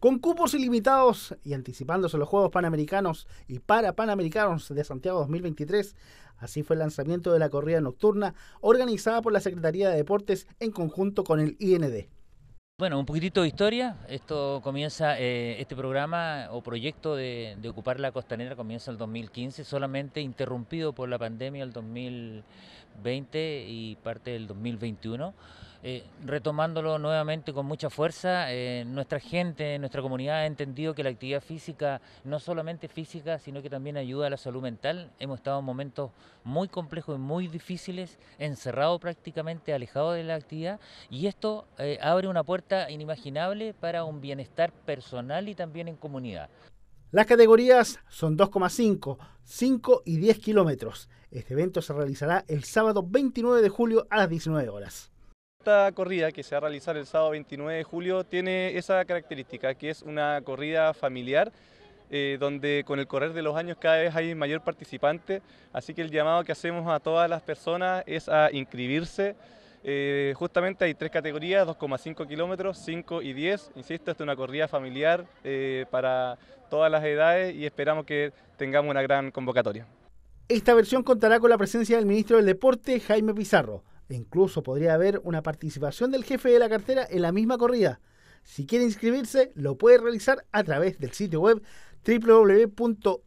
Con cupos ilimitados y anticipándose los Juegos Panamericanos y para Panamericanos de Santiago 2023, así fue el lanzamiento de la corrida nocturna organizada por la Secretaría de Deportes en conjunto con el IND. Bueno, un poquitito de historia. Esto comienza, eh, este programa o proyecto de, ocupar la costanera comienza el 2015, solamente interrumpido por la pandemia el 2020 y parte del 2021. Eh, retomándolo nuevamente con mucha fuerza, eh, nuestra gente, nuestra comunidad ha entendido que la actividad física, no solamente física, sino que también ayuda a la salud mental. Hemos estado en momentos muy complejos y muy difíciles, encerrados prácticamente, alejados de la actividad, y esto eh, abre una puerta inimaginable para un bienestar personal y también en comunidad. Las categorías son 2,5, 5 y 10 kilómetros. Este evento se realizará el sábado 29 de julio a las 19 horas. Esta corrida que se va a realizar el sábado 29 de julio tiene esa característica, que es una corrida familiar, eh, donde con el correr de los años cada vez hay mayor participante, así que el llamado que hacemos a todas las personas es a inscribirse. Eh, justamente hay tres categorías, 2,5 kilómetros, 5 y 10. Insisto, esta es una corrida familiar eh, para todas las edades y esperamos que tengamos una gran convocatoria. Esta versión contará con la presencia del ministro del Deporte, Jaime Pizarro incluso podría haber una participación del jefe de la cartera en la misma corrida. Si quiere inscribirse, lo puede realizar a través del sitio web www.ind.cl.